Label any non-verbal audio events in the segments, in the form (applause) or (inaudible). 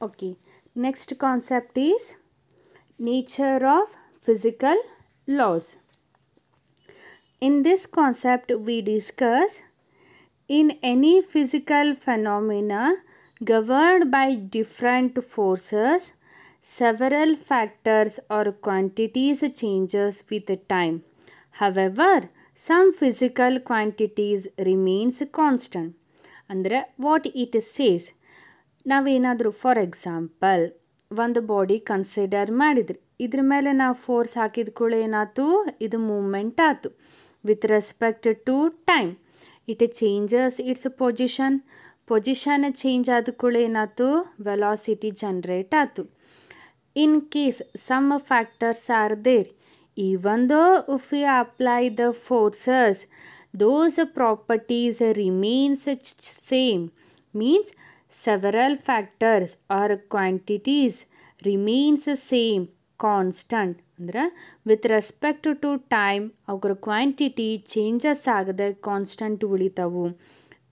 Okay, next concept is nature of physical laws. In this concept, we discuss in any physical phenomena governed by different forces, several factors or quantities changes with time. However, some physical quantities remains constant. and what it says. ನಾವೇನಾದರೂ for example ಒಂದು body consider ಮಾಡಿದ್ರಿ ಇದ್ರ ಮೇಲೆ ನಾವು force ಹಾಕಿದ ಕೂಡ ಏನಾಯ್ತು ಇದು ಮೂಮೆಂಟ್ ಆಯ್ತು with respect to time it changes its position position change ಆದ ಕೂಡ ಏನಾಯ್ತು ವೆಲಾಸಿಟಿ ಜನ್ರೇಟ್ ಆಯ್ತು in case some factors are there even ಒಂದು if you apply the forces those properties remains same means several factors or quantities remains the same constant andre with respect to time our quantity changes agade constant ulitavu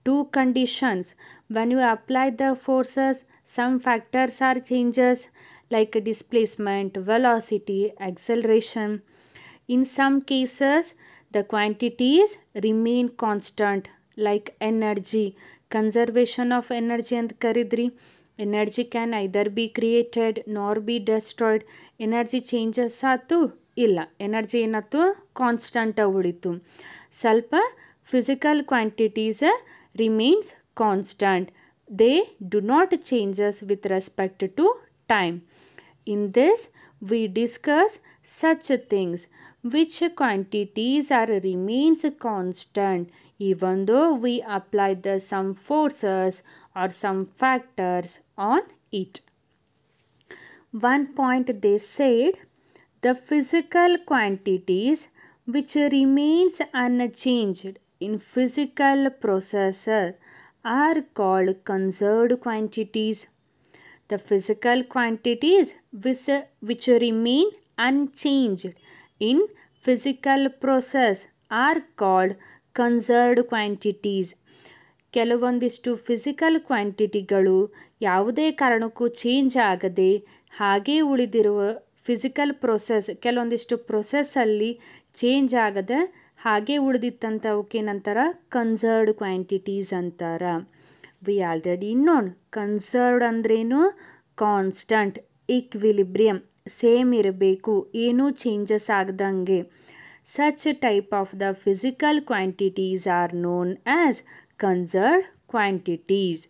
two conditions when you apply the forces some factors are changes like displacement velocity acceleration in some cases the quantities remain constant like energy conservation of energy ಅಂತ ಕರಿದ್ರಿ energy can either be created nor be destroyed energy changes ಆಯ್ತು ಇಲ್ಲ energy ಏನಾಯ್ತು ಕಾನ್ಸ್ಟಂಟಾಗಿ ಉಳಿತು ಸ್ವಲ್ಪ physical quantities remains constant they do not changes with respect to time in this we discuss such things which quantities are remains constant even though we apply the some forces or some factors on it. One point they said the physical quantities which remains unchanged in physical processor are called conserved quantities. The physical quantities which, which remain unchanged in physical process are called conserved quantities ಕೆಲವೊಂದಿಷ್ಟು physical ಕ್ವಾಂಟಿಟಿಗಳು ಯಾವುದೇ ಕಾರಣಕ್ಕೂ change ಆಗದೆ ಹಾಗೇ ಉಳಿದಿರುವ physical process ಕೆಲವೊಂದಿಷ್ಟು ಪ್ರೊಸೆಸ್ಸಲ್ಲಿ change ಆಗದೆ ಹಾಗೆ ಉಳಿದಿತ್ತಂಥವಕ್ಕೇನಂತಾರ ಕನ್ಸರ್ಡ್ ಕ್ವಾಂಟಿಟೀಸ್ ಅಂತಾರೆ ವಿ ಆಲ್ರೆಡಿ ನೋನ್ ಕನ್ಸರ್ಡ್ ಅಂದ್ರೇನು ಕಾನ್ಸ್ಟಂಟ್ ಈಕ್ವಿಲಿಬ್ರಿಯಮ್ ಸೇಮ್ ಇರಬೇಕು ಏನೂ ಚೇಂಜಸ್ ಆಗದಂಗೆ Such a type of the physical quantities are known as conserved quantities.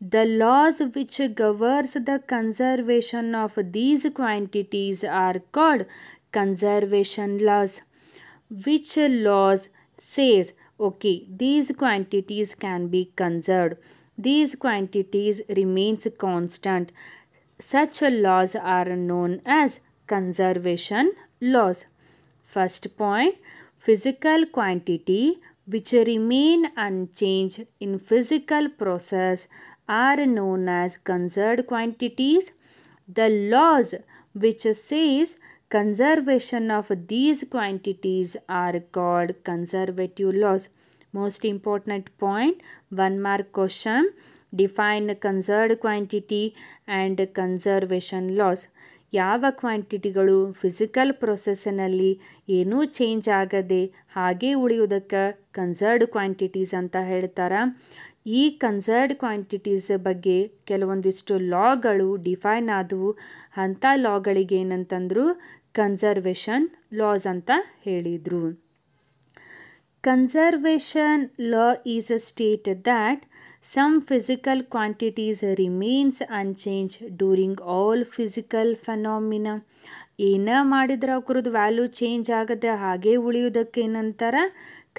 The laws which governs the conservation of these quantities are called conservation laws. Which laws says, okay, these quantities can be conserved. These quantities remains constant. Such laws are known as conservation laws. First point, physical quantity which remain unchanged in physical process are known as conserved quantities. The laws which says conservation of these quantities are called conservative laws. Most important point, one mark question, define conserved quantity and conservation laws. ಯಾವ ಕ್ವಾಂಟಿಟಿಗಳು physical ಪ್ರೊಸೆಸ್ಸಿನಲ್ಲಿ ಏನೂ change ಆಗದೆ ಹಾಗೆ ಉಳಿಯುವುದಕ್ಕೆ concerned quantities ಅಂತ ಹೇಳ್ತಾರೆ ಈ concerned quantities ಬಗ್ಗೆ ಕೆಲವೊಂದಿಷ್ಟು ಲಾಗಳು define ಆದವು ಅಂಥ ಲಾಗಳಿಗೆ ಏನಂತಂದ್ರು ಕನ್ಸರ್ವೇಷನ್ ಲಾಸ್ ಅಂತ ಹೇಳಿದರು conservation law is a state that Some physical quantities remains unchanged during all physical phenomena. ಏನ ಮಾಡಿದ್ರೆ ಅವ್ರದ್ದು ವ್ಯಾಲ್ಯೂ ಚೇಂಜ್ ಆಗದೆ ಹಾಗೆ ಉಳಿಯೋದಕ್ಕೆ ಏನಂತಾರೆ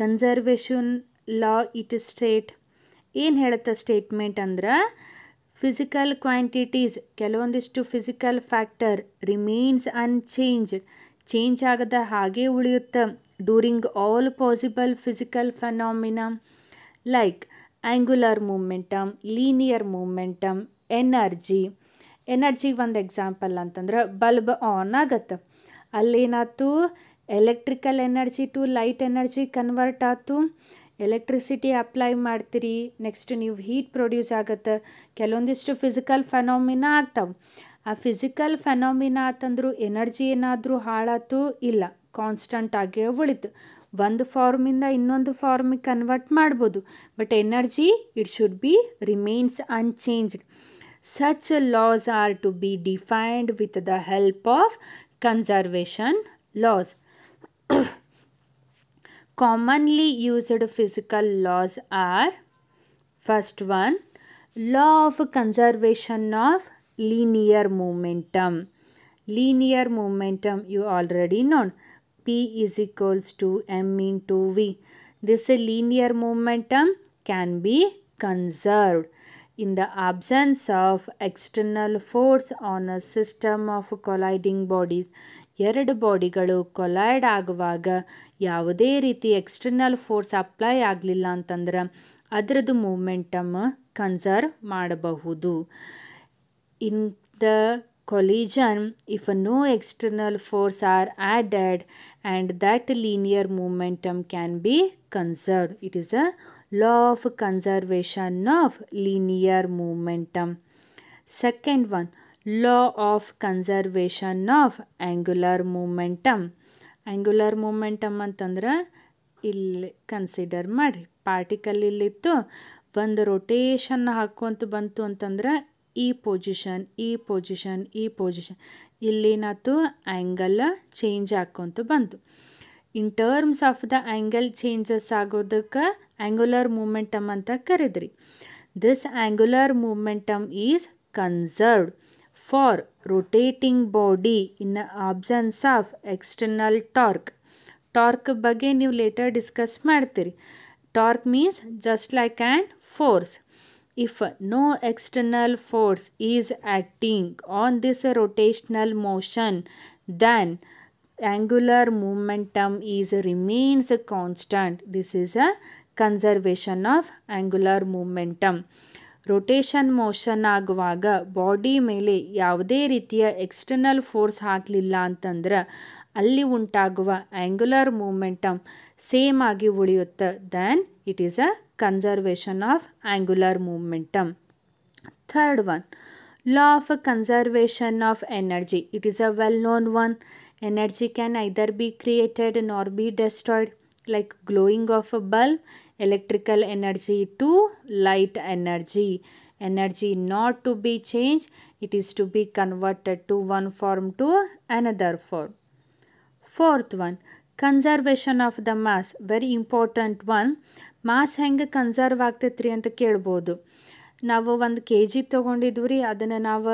ಕನ್ಸರ್ವೇಷನ್ ಲಾ ಇಟ್ ಸ್ಟೇಟ್ ಏನು ಹೇಳುತ್ತೆ ಸ್ಟೇಟ್ಮೆಂಟ್ ಅಂದ್ರೆ ಫಿಸಿಕಲ್ ಕ್ವಾಂಟಿಟೀಸ್ ಕೆಲವೊಂದಿಷ್ಟು physical factor remains unchange change ಆಗದ ಹಾಗೆ ಉಳಿಯುತ್ತೆ during all possible physical phenomena like angular momentum linear momentum energy ಎನರ್ಜಿಗೆ ಒಂದು ಎಕ್ಸಾಂಪಲ್ ಅಂತಂದ್ರೆ ಬಲ್ಬ್ ಆನ್ ಆಗತ್ತೆ ಅಲ್ಲೇನಾಯ್ತು electrical energy to light energy convert ಆಯ್ತು ಎಲೆಕ್ಟ್ರಿಸಿಟಿ ಅಪ್ಲೈ ಮಾಡ್ತೀರಿ ನೆಕ್ಸ್ಟ್ ನೀವು ಹೀಟ್ ಪ್ರೊಡ್ಯೂಸ್ ಆಗತ್ತೆ ಕೆಲವೊಂದಿಷ್ಟು ಫಿಸಿಕಲ್ ಫೆನಾಮಿನಾ ಆಗ್ತಾವೆ ಆ ಫಿಸಿಕಲ್ ಫೆನಾಮಿನಾ ಆತಂದ್ರೂ ಎನರ್ಜಿ ಏನಾದರೂ ಹಾಳಾತು ಇಲ್ಲ ಕಾನ್ಸ್ಟಂಟಾಗಿಯೇ ಉಳಿತು ಒಂದು ಫಾರ್ಮಿಂದ ಇನ್ನೊಂದು ಫಾರ್ಮಿಗೆ ಕನ್ವರ್ಟ್ ಮಾಡ್ಬೋದು but energy it should be remains unchanged such laws are to be defined with the help of conservation laws commonly used physical laws are first one law of conservation of linear momentum linear momentum you already know P is equals to M into V. This linear momentum can be conserved. In the absence of external force on a system of colliding bodies, ಎರಡು ಬಾಡಿಗಳು collide ಆಗುವಾಗ ಯಾವುದೇ ರೀತಿ external force apply ಆಗಲಿಲ್ಲ ಅಂತಂದ್ರೆ ಅದರದ್ದು momentum conserve ಮಾಡಬಹುದು in the collision if no external force are added and that linear momentum can be conserved. It is a law of conservation of linear momentum. Second one, law of conservation of angular momentum. Angular momentum antandra ill consider mad. Particle illittu one rotation ಹಾಕ್ಕೊಂತ bantu antandra ಈ position ಈ ಇ ಈ ಇಲ್ಲಿ ನಾತು angle change ಆಕ್ಕೊಂತ ಬಂತು in terms of the angle changes ಆಗೋದಕ್ಕೆ ಆ್ಯಂಗುಲರ್ ಮೂಮೆಂಟಮ್ ಅಂತ ಕರೆದ್ರಿ this angular momentum is conserved for rotating body in absence of external torque torque ಬಗ್ಗೆ ನೀವು ಲೇಟರ್ ಡಿಸ್ಕಸ್ ಮಾಡ್ತೀರಿ torque means just like an force if no external force is acting on this rotational motion then angular momentum is remains constant this is a conservation of angular momentum rotation motion ಆಗುವಾಗ body ಮೇಲೆ ಯಾವುದೇ ರೀತಿಯ external force ಹಾಕಲಿಲ್ಲ ಅಂತಂದ್ರೆ ಅಲ್ಲಿ ಉಂಟಾಗುವ angular momentum same ಆಗಿ ಉಳಿಯುತ್ತೆ then it is a conservation of angular momentum. Third one, law of conservation of energy. It is a well-known one. Energy can either be created nor be destroyed like glowing of a bulb, electrical energy to light energy. Energy not to be changed, it is to be converted to one form to another form. Fourth one, conservation of the mass, very important one mass ಹೆಂಗೆ conserve ಆಗ್ತೈತೆ ಅಂತ ಕೇಳ್ಬೋದು ನಾವು ಒಂದು K G ತೊಗೊಂಡಿದ್ವಿ ರೀ ಅದನ್ನು ನಾವು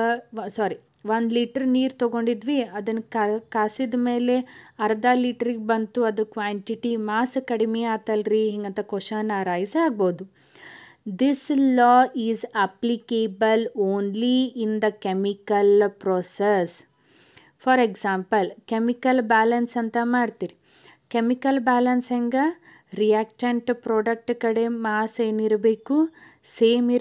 ಸಾರಿ ಒಂದು ಲೀಟ್ರ್ ನೀರು ತೊಗೊಂಡಿದ್ವಿ ಅದನ್ನು ಕಾಸಿದ ಮೇಲೆ ಅರ್ಧ ಲೀಟ್ರಿಗೆ ಬಂತು ಅದು ಕ್ವಾಂಟಿಟಿ ಮಾಸ್ ಕಡಿಮೆ ಆತಲ್ರಿ ಹಿಂಗಂತ ಕ್ವಶನ್ ರೈಸ್ ಆಗ್ಬೋದು this law is applicable only in the chemical process for example chemical balance ಅಂತ ಮಾಡ್ತೀರಿ ಕೆಮಿಕಲ್ ಬ್ಯಾಲೆನ್ಸ್ ಹೆಂಗೆ रियाक्टेंट प्रोडक्ट कड़े मासू सेमु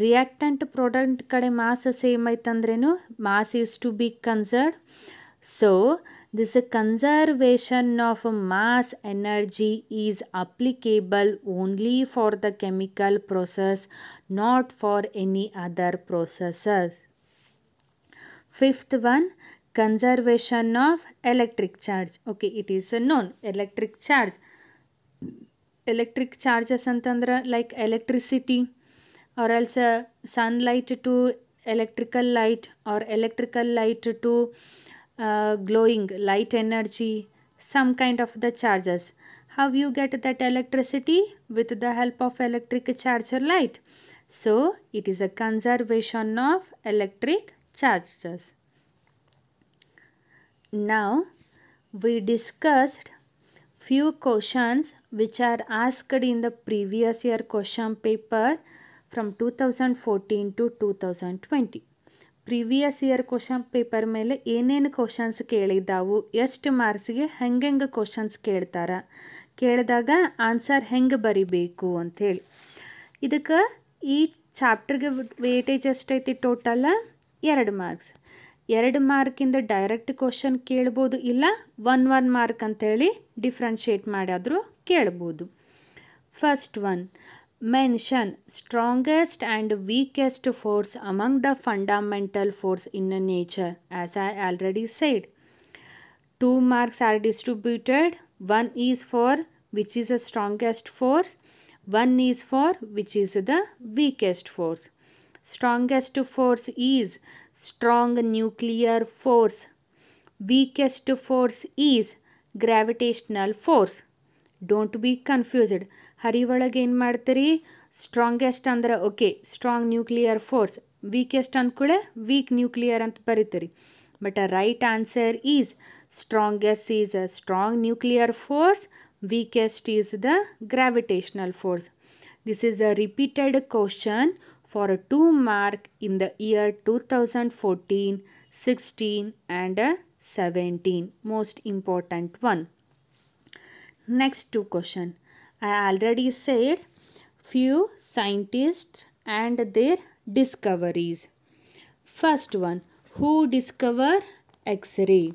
रियाक्टेंट प्रोडक्ट कड़े mass same mass to be conserve so this conservation of mass energy is applicable only for the chemical process not for any other process fifth one conservation of electric charge okay it is known electric charge electric charges and ಅಂತಂದ್ರೆ like electricity or else sunlight to electrical light or electrical light to glowing light energy some kind of the charges how you get that electricity with the help of electric charger light so it is a conservation of electric charges now we discussed few which are few questions which previous year question paper from two thousand fourteen to two thousand twenty previous year question paper ಮೇಲೆ ಏನೇನು questions ಕೇಳಿದ್ದಾವು ಎಷ್ಟು ಮಾರ್ಕ್ಸ್ಗೆ ಹೆಂಗೆ questions ಕೇಳ್ತಾರೆ ಕೇಳಿದಾಗ answer ಹೆಂಗೆ ಬರಿಬೇಕು ಅಂಥೇಳಿ ಇದಕ್ಕೆ ಈ ಚಾಪ್ಟರ್ಗೆ ವೇಟೇಜ್ ಎಷ್ಟೈತಿ ಟೋಟಲ್ ಎರಡು ಮಾರ್ಕ್ಸ್ ಎರಡು ಮಾರ್ಕಿಂದ ಡೈರೆಕ್ಟ್ ಕ್ವಶನ್ ಕೇಳ್ಬೋದು ಇಲ್ಲ ಒನ್ ಒನ್ ಮಾರ್ಕ್ ಅಂತೇಳಿ ಡಿಫ್ರೆನ್ಷಿಯೇಟ್ ಮಾಡಾದರೂ ಕೇಳ್ಬೋದು first one mention strongest and weakest force among the fundamental force in nature as I already said two marks are distributed one is for which is a strongest force one is for which is the weakest force strongest force is strong nuclear force. Weakest force is gravitational force. Don't be confused ಹರಿ ಒಳಗೆ ಏನು ಮಾಡ್ತೀರಿ strongest ಅಂದ್ರೆ okay strong nuclear force weakest ಅಂದ್ಕೂಳೆ weak nuclear ಅಂತ ಬರೀತೀರಿ but right answer is strongest is a strong nuclear force weakest is the gravitational force this is a repeated question for a 2 mark in the year 2014, 16 and uh, 17. Most important one. Next two question. I already said few scientists and their discoveries. First one, who discover X-ray?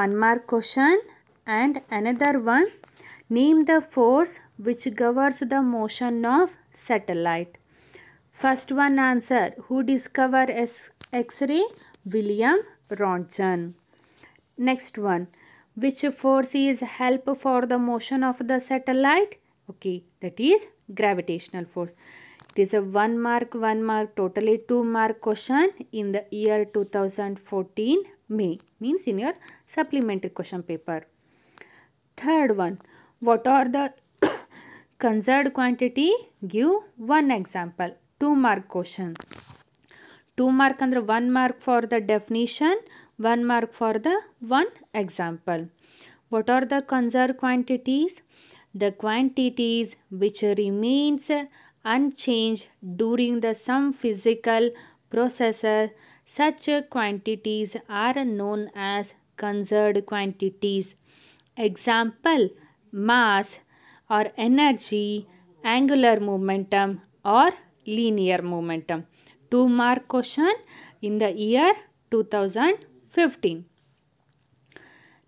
One mark question and another one, name the force which governs the motion of satellite. First one answer. Who discovered X-ray? William Rontgen. Next one. Which force is help for the motion of the satellite? Okay, that is gravitational force. It is a one mark, one mark, totally two mark question in the year 2014 May. Means in your supplementary question paper. Third one. What are the (coughs) conserved quantity? Give one example. 2 mark question 2 mark under 1 mark for the definition 1 mark for the one example what are the conserved quantities the quantities which remains unchanged during the some physical processes such quantities are known as conserved quantities example mass or energy angular momentum or linear momentum. Two mark question in the year 2015.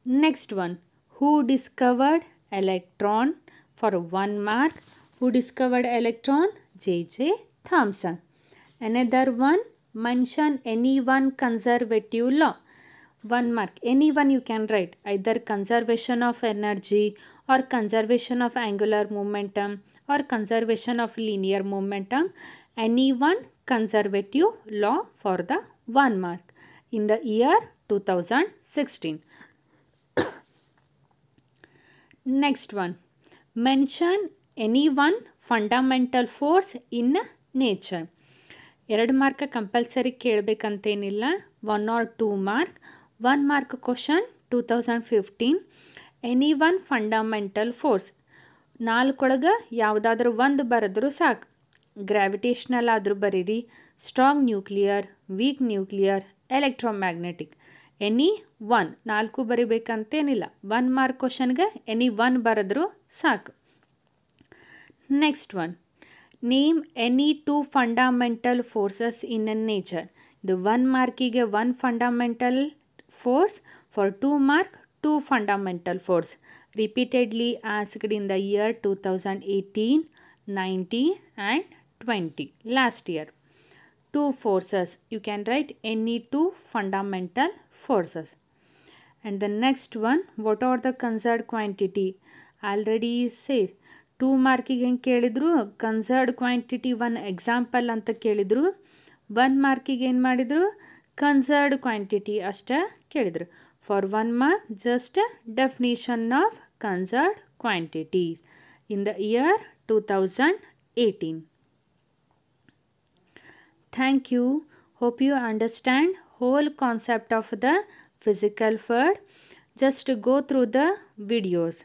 Next one, who discovered electron for one mark? Who discovered electron? J.J. Thomson. Another one, mention any one conservative law one mark any one you can write either conservation of energy or conservation of angular momentum or conservation of linear momentum any one conservative law for the one mark in the year 2016 (coughs) next one mention any one fundamental force in nature ಎರಡು mark compulsory ಕೇಳಬೇಕಂತೇನಿಲ್ಲ one or two mark. Question two thousand fifteen any one fundamental force ನಾಲ್ಕೊಳಗೆ ಯಾವುದಾದ್ರೂ ಒಂದು ಬರೆದ್ರೂ ಸಾಕು gravitational ಆದರೂ ಬರೀರಿ strong nuclear weak nuclear electromagnetic any one ನಾಲ್ಕು ಬರಿಬೇಕಂತೇನಿಲ್ಲ ಒನ್ ಮಾರ್ಕ್ ಕ್ವಶನ್ಗೆ ಎನಿ ಒನ್ ಬರೆದ್ರೂ ಸಾಕು next one name any two fundamental forces in a nature ಇದು ಒನ್ ಮಾರ್ಕಿಗೆ one fundamental force. For 2 mark, 2 fundamental force. Repeatedly asked in the year 2018, 90 and 20. Last year. Two forces. You can write any two fundamental forces. And the next one, what are the conserved quantity? Already say two mark again ಕೇಳಿದ್ರು conserved quantity. One example. ಅಂತ ಕೇಳಿದರು One mark again. ಮಾಡಿದರು conserved quantity ಅಷ್ಟೇ ಕೇಳಿದರು for one mark just definition of conserved quantities in the year two thousand eighteen thank you hope you understand whole concept of the physical food just go through the videos